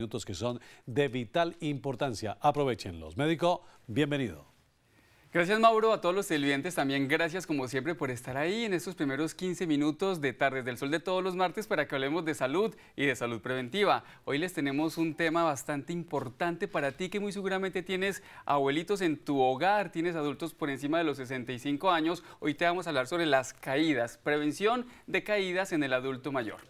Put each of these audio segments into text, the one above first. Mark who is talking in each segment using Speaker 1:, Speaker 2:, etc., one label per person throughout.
Speaker 1: minutos que son de vital importancia. Aprovechenlos. Médico, bienvenido. Gracias Mauro, a todos los televidentes también gracias como siempre por estar ahí en estos primeros 15 minutos de Tardes del Sol de todos los martes para que hablemos de salud y de salud preventiva. Hoy les tenemos un tema bastante importante para ti que muy seguramente tienes abuelitos en tu hogar, tienes adultos por encima de los 65 años. Hoy te vamos a hablar sobre las caídas, prevención de caídas en el adulto mayor.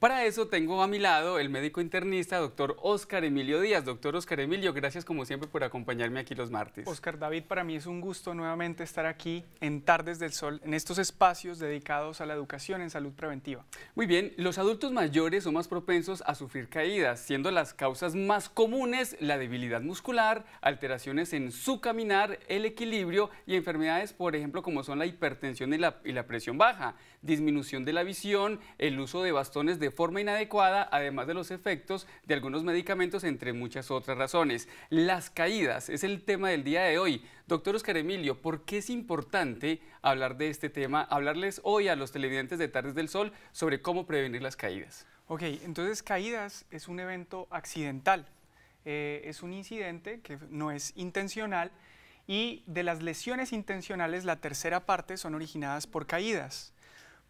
Speaker 1: Para eso tengo a mi lado el médico internista, doctor Oscar Emilio Díaz. Doctor Oscar Emilio, gracias como siempre por acompañarme aquí los martes. Oscar David, para mí
Speaker 2: es un gusto nuevamente estar aquí en Tardes del Sol, en estos espacios dedicados a la educación en salud preventiva.
Speaker 1: Muy bien, los adultos mayores son más propensos a sufrir caídas, siendo las causas más comunes la debilidad muscular, alteraciones en su caminar, el equilibrio y enfermedades, por ejemplo, como son la hipertensión y la, y la presión baja, disminución de la visión, el uso de bastones de forma inadecuada, además de los efectos de algunos medicamentos, entre muchas otras razones. Las caídas es el tema del día de hoy. Doctor Oscar Emilio, ¿por qué es importante hablar de este tema, hablarles hoy a los televidentes de Tardes del Sol sobre cómo prevenir las caídas?
Speaker 2: Ok, entonces caídas es un evento accidental, eh, es un incidente que no es intencional y de las lesiones intencionales la tercera parte son originadas por caídas.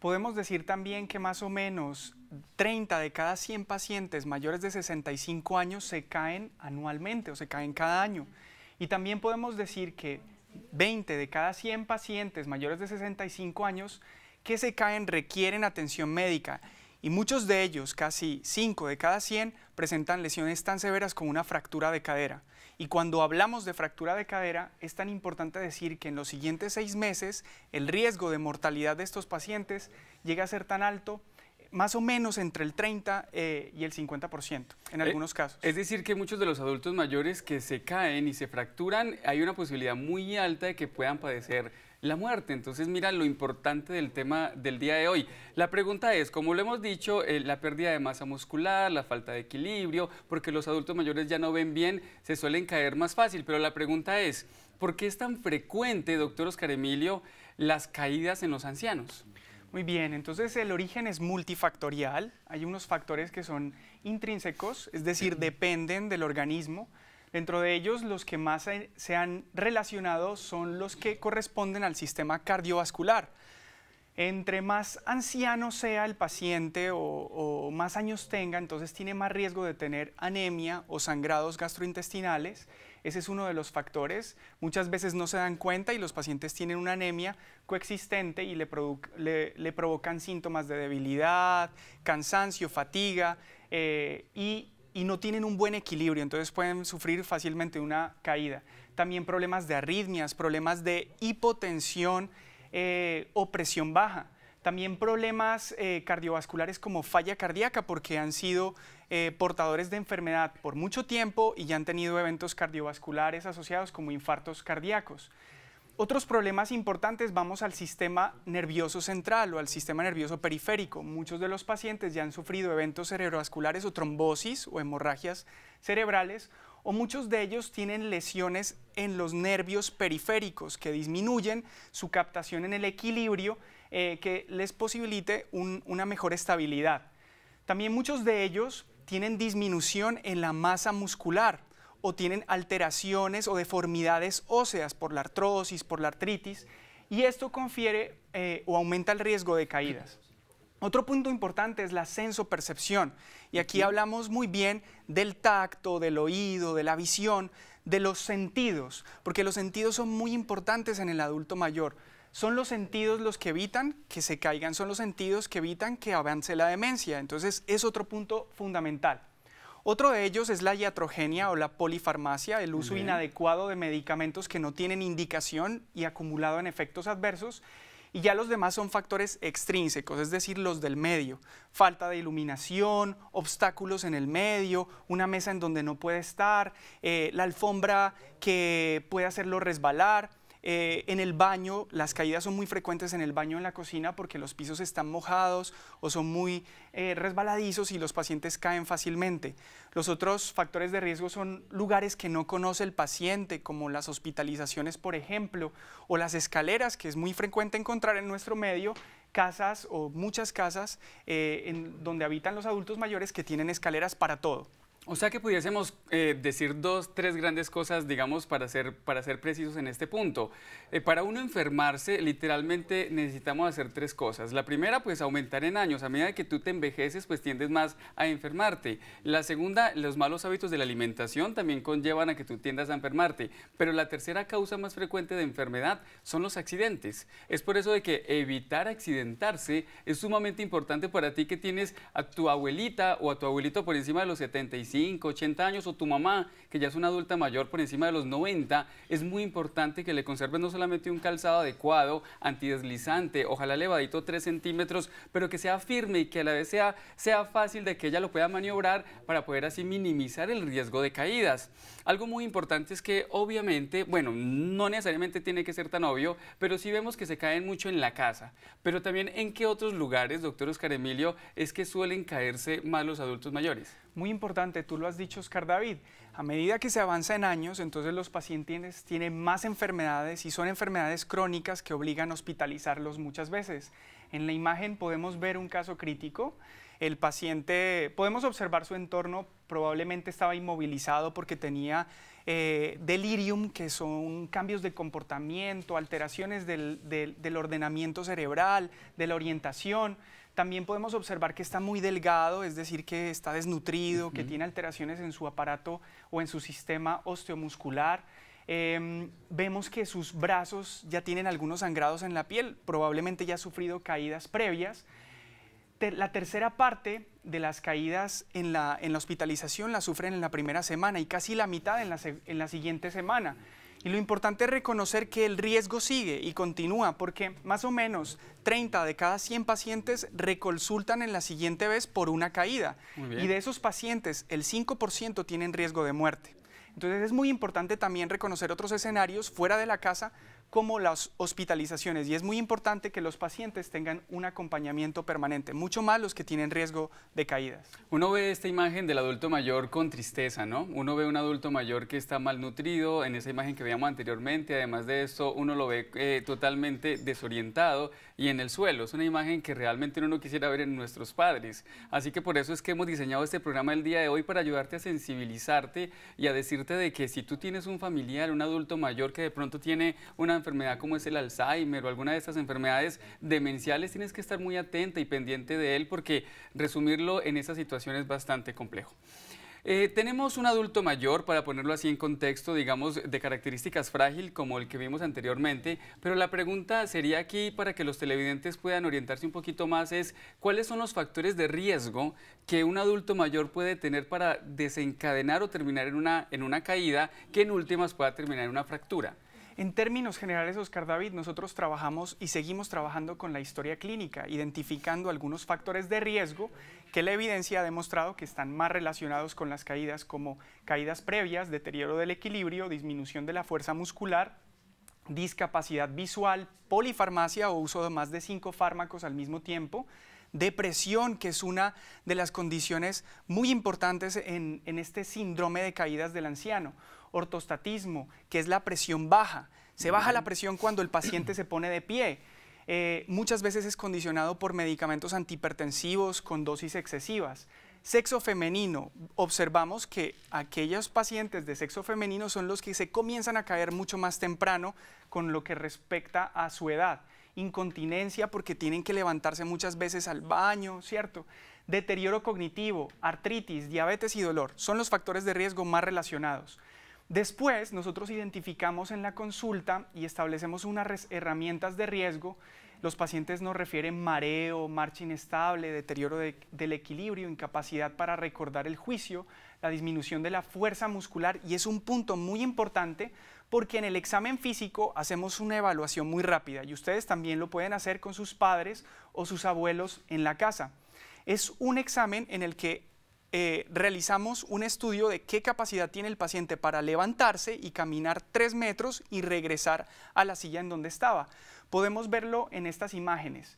Speaker 2: Podemos decir también que más o menos 30 de cada 100 pacientes mayores de 65 años se caen anualmente o se caen cada año. Y también podemos decir que 20 de cada 100 pacientes mayores de 65 años que se caen requieren atención médica y muchos de ellos, casi 5 de cada 100, presentan lesiones tan severas como una fractura de cadera. Y cuando hablamos de fractura de cadera, es tan importante decir que en los siguientes seis meses el riesgo de mortalidad de estos pacientes llega a ser tan alto más o menos entre el 30 eh, y el 50% en eh, algunos
Speaker 1: casos. Es decir, que muchos de los adultos mayores que se caen y se fracturan, hay una posibilidad muy alta de que puedan padecer la muerte. Entonces, mira lo importante del tema del día de hoy. La pregunta es, como lo hemos dicho, eh, la pérdida de masa muscular, la falta de equilibrio, porque los adultos mayores ya no ven bien, se suelen caer más fácil, pero la pregunta es, ¿por qué es tan frecuente, doctor Oscar Emilio, las caídas en los ancianos?
Speaker 2: Muy bien, entonces el origen es multifactorial. Hay unos factores que son intrínsecos, es decir, dependen del organismo. Dentro de ellos, los que más se han relacionado son los que corresponden al sistema cardiovascular. Entre más anciano sea el paciente o, más años tenga, entonces tiene más riesgo de tener anemia o sangrados gastrointestinales. Ese es uno de los factores. Muchas veces no se dan cuenta y los pacientes tienen una anemia coexistente y le, le, provocan síntomas de debilidad, cansancio, fatiga eh, y y no tienen un buen equilibrio, entonces pueden sufrir fácilmente una caída. También problemas de arritmias, problemas de hipotensión eh, o presión baja. También problemas eh, cardiovasculares como falla cardíaca porque han sido eh, portadores de enfermedad por mucho tiempo y ya han tenido eventos cardiovasculares asociados como infartos cardíacos. Otros problemas importantes, vamos al sistema nervioso central o al sistema nervioso periférico. Muchos de los pacientes ya han sufrido eventos cerebrovasculares o trombosis o hemorragias cerebrales o muchos de ellos tienen lesiones en los nervios periféricos que disminuyen su captación en el equilibrio eh, que les posibilite una mejor estabilidad. También muchos de ellos tienen disminución en la masa muscular, o tienen alteraciones o deformidades óseas por la artrosis, por la artritis, y esto confiere eh, o aumenta el riesgo de caídas. Otro punto importante es la sensopercepción, y aquí hablamos muy bien del tacto, del oído, de la visión, de los sentidos, porque los sentidos son muy importantes en el adulto mayor. Son los sentidos los que evitan que se caigan, son los sentidos que evitan que avance la demencia, entonces es otro punto fundamental. Otro de ellos es la iatrogenia o la polifarmacia, el uso inadecuado de medicamentos que no tienen indicación y acumulado en efectos adversos. Y ya los demás son factores extrínsecos, es decir, los del medio. Falta de iluminación, obstáculos en el medio, una mesa en donde no puede estar, eh, la alfombra que puede hacerlo resbalar eh, en el baño, las caídas son muy frecuentes en el baño, en la cocina, porque los pisos están mojados o son muy eh, resbaladizos y los pacientes caen fácilmente. Los otros factores de riesgo son lugares que no conoce el paciente, como las hospitalizaciones, por ejemplo, o las escaleras, que es muy frecuente encontrar en nuestro medio, casas o muchas casas eh, en donde habitan los adultos mayores que tienen escaleras para todo.
Speaker 1: O sea que pudiésemos eh, decir dos, tres grandes cosas, digamos, para ser, para ser precisos en este punto. Eh, para uno enfermarse, literalmente necesitamos hacer tres cosas. La primera, pues aumentar en años. A medida que tú te envejeces, pues tiendes más a enfermarte. La segunda, los malos hábitos de la alimentación también conllevan a que tú tiendas a enfermarte. Pero la tercera causa más frecuente de enfermedad son los accidentes. Es por eso de que evitar accidentarse es sumamente importante para ti que tienes a tu abuelita o a tu abuelito por encima de los 75 80 años o tu mamá, que ya es una adulta mayor por encima de los 90, es muy importante que le conserves no solamente un calzado adecuado, antideslizante, ojalá elevadito 3 centímetros, pero que sea firme y que a la vez sea, sea fácil de que ella lo pueda maniobrar para poder así minimizar el riesgo de caídas. Algo muy importante es que obviamente, bueno, no necesariamente tiene que ser tan obvio, pero sí vemos que se caen mucho en la casa. Pero también en qué otros lugares, doctor Oscar Emilio, es que suelen caerse más los adultos mayores.
Speaker 2: Muy importante, tú lo has dicho, Oscar David. A medida que se avanza en años, entonces los pacientes tienen más enfermedades y son enfermedades crónicas que obligan a hospitalizarlos muchas veces. En la imagen podemos ver un caso crítico. El paciente, podemos observar su entorno, probablemente estaba inmovilizado porque tenía eh, delirium, que son cambios de comportamiento, alteraciones del ordenamiento cerebral, de la orientación. También podemos observar que está muy delgado, es decir, que está desnutrido, que tiene alteraciones en su aparato o en su sistema osteomuscular. Em, vemos que sus brazos ya tienen algunos sangrados en la piel, probablemente ya ha sufrido caídas previas. la tercera parte de las caídas en la, hospitalización la sufren en la primera semana y casi la mitad en la siguiente semana. Y lo importante es reconocer que el riesgo sigue y continúa porque más o menos 30 de cada 100 pacientes reconsultan en la siguiente vez por una caída. Y de esos pacientes, el 5% tienen riesgo de muerte. Entonces es muy importante también reconocer otros escenarios fuera de la casa como las hospitalizaciones y es muy importante que los pacientes tengan un acompañamiento permanente, mucho más los que tienen riesgo de caídas.
Speaker 1: Uno ve esta imagen del adulto mayor con tristeza, ¿no? Uno ve un adulto mayor que está malnutrido, en esa imagen que veíamos anteriormente, además de esto, uno lo ve eh, totalmente desorientado y en el suelo. Es una imagen que realmente uno no quisiera ver en nuestros padres. Así que por eso es que hemos diseñado este programa el día de hoy para ayudarte a sensibilizarte y a decirte de que si tú tienes un familiar, un adulto mayor que de pronto tiene una enfermedad como es el Alzheimer o alguna de estas enfermedades demenciales, tienes que estar muy atenta y pendiente de él porque resumirlo en esa situación es bastante complejo. Eh, tenemos un adulto mayor, para ponerlo así en contexto, digamos, de características frágil como el que vimos anteriormente, pero la pregunta sería aquí para que los televidentes puedan orientarse un poquito más es cuáles son los factores de riesgo que un adulto mayor puede tener para desencadenar o terminar una, en una caída que en últimas pueda terminar en una fractura. En términos
Speaker 2: generales, Oscar David, nosotros trabajamos y seguimos trabajando con la historia clínica, identificando algunos factores de riesgo que la evidencia ha demostrado que están más relacionados con las caídas, como caídas previas, deterioro del equilibrio, disminución de la fuerza muscular, discapacidad visual, polifarmacia o uso de más de cinco fármacos al mismo tiempo, depresión, que es una de las condiciones muy importantes en, este síndrome de caídas del anciano, ortostatismo, que es la presión baja, se baja la presión cuando el paciente se pone de pie. Eh, muchas veces es condicionado por medicamentos antihipertensivos con dosis excesivas. Sexo femenino. Observamos que aquellos pacientes de sexo femenino son los que se comienzan a caer mucho más temprano con lo que respecta a su edad. Incontinencia porque tienen que levantarse muchas veces al baño, ¿cierto? Deterioro cognitivo, artritis, diabetes y dolor son los factores de riesgo más relacionados. Después, nosotros identificamos en la consulta y establecemos unas herramientas de riesgo. Los pacientes nos refieren mareo, marcha inestable, deterioro del equilibrio, incapacidad para recordar el juicio, la disminución de la fuerza muscular y es un punto muy importante porque en el examen físico hacemos una evaluación muy rápida y ustedes también lo pueden hacer con sus padres o sus abuelos en la casa. Es un examen en el que eh, realizamos un estudio de qué capacidad tiene el paciente para levantarse y caminar tres metros y regresar a la silla en donde estaba. Podemos verlo en estas imágenes.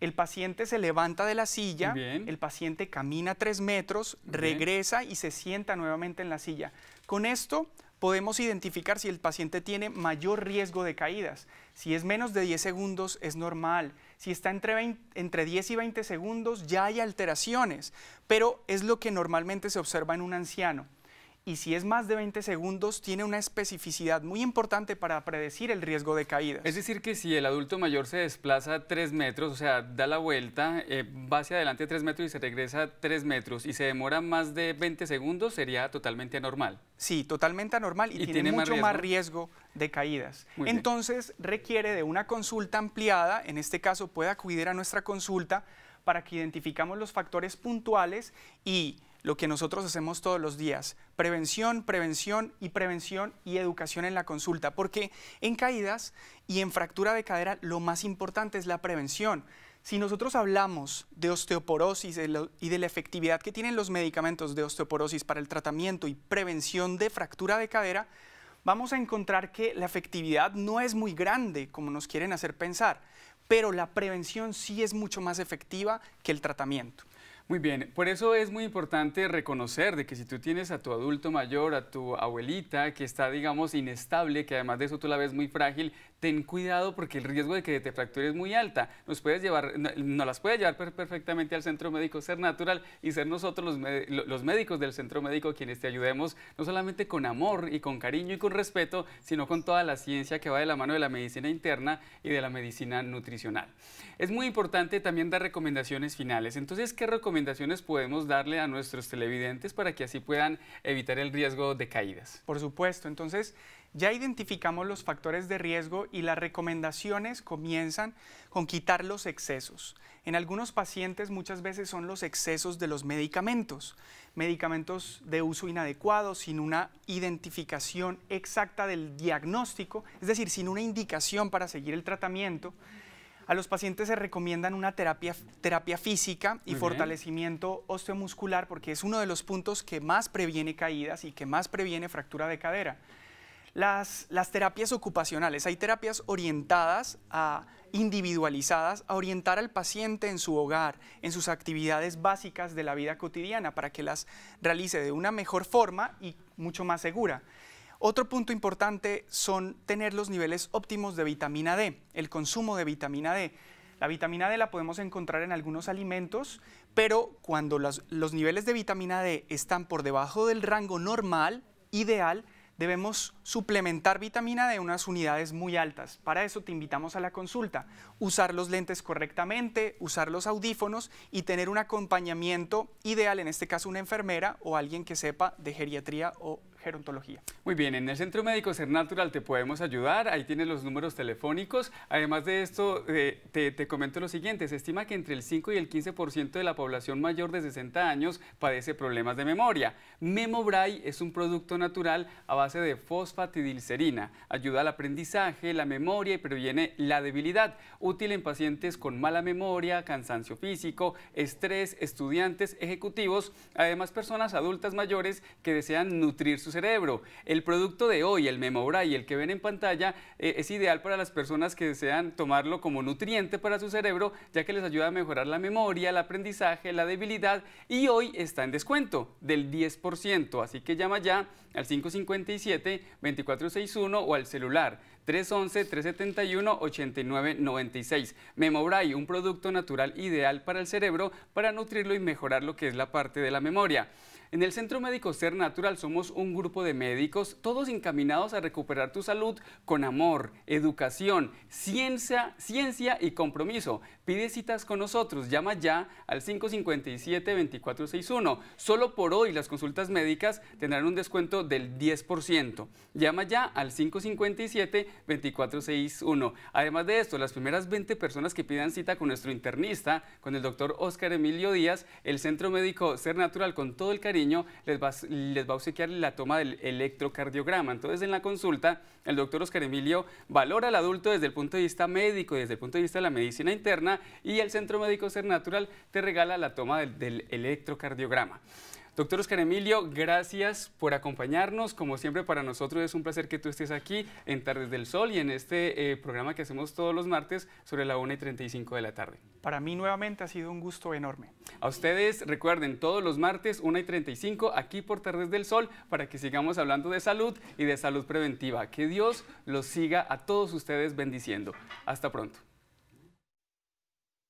Speaker 2: El paciente se levanta de la silla, el paciente camina tres metros, regresa y se sienta nuevamente en la silla. Con esto podemos identificar si el paciente tiene mayor riesgo de caídas. Si es menos de 10 segundos es normal. Si está entre, 10 y 20 segundos ya hay alteraciones, pero es lo que normalmente se observa en un anciano y si es más de 20 segundos tiene una especificidad muy importante para predecir el riesgo
Speaker 1: de caídas. Es decir, que si el adulto mayor se desplaza 3 metros, o sea, da la vuelta, eh, va hacia adelante 3 metros y se regresa 3 metros y se demora más de 20 segundos, sería totalmente anormal. Sí, totalmente anormal y, tiene, mucho más
Speaker 2: riesgo, de caídas. Entonces requiere de una consulta ampliada, en este caso puede acudir a nuestra consulta para que identificamos los factores puntuales y lo que nosotros hacemos todos los días. Prevención, prevención y prevención y educación en la consulta, porque en caídas y en fractura de cadera lo más importante es la prevención. Si nosotros hablamos de osteoporosis y de la efectividad que tienen los medicamentos de osteoporosis para el tratamiento y prevención de fractura de cadera, vamos a encontrar que la efectividad no es muy grande como nos quieren hacer pensar, pero la prevención sí es mucho más efectiva
Speaker 1: que el tratamiento. Muy bien, por eso es muy importante reconocer de que si tú tienes a tu adulto mayor, a tu abuelita que está, digamos, inestable, que además de eso tú la ves muy frágil, ten cuidado porque el riesgo de que te fractures es muy alta. Nos puedes llevar, no, las puedes llevar perfectamente al centro médico, ser natural y ser nosotros los, los, médicos del centro médico quienes te ayudemos, no solamente con amor y con cariño y con respeto, sino con toda la ciencia que va de la mano de la medicina interna y de la medicina nutricional. Es muy importante también dar recomendaciones finales. Entonces, ¿qué recomendaciones podemos darle a nuestros televidentes para que así puedan evitar el riesgo de caídas? Por
Speaker 2: supuesto, entonces...
Speaker 1: Ya identificamos los factores de riesgo
Speaker 2: y las recomendaciones comienzan con quitar los excesos. En algunos pacientes muchas veces son los excesos de los medicamentos, medicamentos de uso inadecuado, sin una identificación exacta del diagnóstico, es decir, sin una indicación para seguir el tratamiento. A los pacientes se recomiendan una terapia, física y fortalecimiento osteomuscular porque es uno de los puntos que más previene caídas y que más previene fractura de cadera. Las, terapias ocupacionales, hay terapias orientadas a individualizadas a orientar al paciente en su hogar, en sus actividades básicas de la vida cotidiana para que las realice de una mejor forma y mucho más segura. Otro punto importante son tener los niveles óptimos de vitamina D, el consumo de vitamina D. La vitamina D la podemos encontrar en algunos alimentos, pero cuando los, los niveles de vitamina D están por debajo del rango normal, ideal, debemos suplementar vitamina D en unas unidades muy altas. Para eso te invitamos a la consulta. Usar los lentes correctamente, usar los audífonos y tener un acompañamiento ideal, en este caso una enfermera o alguien que sepa de geriatría o gerontología.
Speaker 1: Muy bien, en el Centro Médico Ser Natural te podemos ayudar, ahí tienes los números telefónicos. Además de esto, eh, te, comento lo siguiente, se estima que entre el 5 y el 15% de la población mayor de 60 años padece problemas de memoria. Memobray es un producto natural a base de fosfatidilcerina, ayuda al aprendizaje, la memoria y previene la debilidad, útil en pacientes con mala memoria, cansancio físico, estrés, estudiantes, ejecutivos, además personas adultas mayores que desean nutrir sus cerebro. El producto de hoy, el Memobray, el que ven en pantalla, eh, es ideal para las personas que desean tomarlo como nutriente para su cerebro, ya que les ayuda a mejorar la memoria, el aprendizaje, la debilidad y hoy está en descuento del 10%, así que llama ya al 557-2461 o al celular 311-371-8996. Memobray, un producto natural ideal para el cerebro para nutrirlo y mejorar lo que es la parte de la memoria. En el Centro Médico Ser Natural somos un grupo de médicos, todos encaminados a recuperar tu salud con amor, educación, ciencia, ciencia y compromiso. Pide citas con nosotros, llama ya al 557-2461. Solo por hoy las consultas médicas tendrán un descuento del 10%. Llama ya al 557-2461. Además de esto, las primeras 20 personas que pidan cita con nuestro internista, con el doctor Oscar Emilio Díaz, el Centro Médico Ser Natural con todo el cariño, niño les va, a obsequiar la toma del electrocardiograma. Entonces, en la consulta, el doctor Oscar Emilio valora al adulto desde el punto de vista médico, desde el punto de vista de la medicina interna y el Centro Médico Ser Natural te regala la toma del electrocardiograma. Doctor Oscar Emilio, gracias por acompañarnos. Como siempre, para nosotros es un placer que tú estés aquí en Tardes del Sol y en este eh, programa que hacemos todos los martes sobre la 1 y 35 de la tarde. Para mí nuevamente ha sido un gusto enorme. A ustedes, recuerden, todos los martes 1 y 35 aquí por Tardes del Sol para que sigamos hablando de salud y de salud preventiva. Que Dios los siga a todos ustedes bendiciendo. Hasta pronto.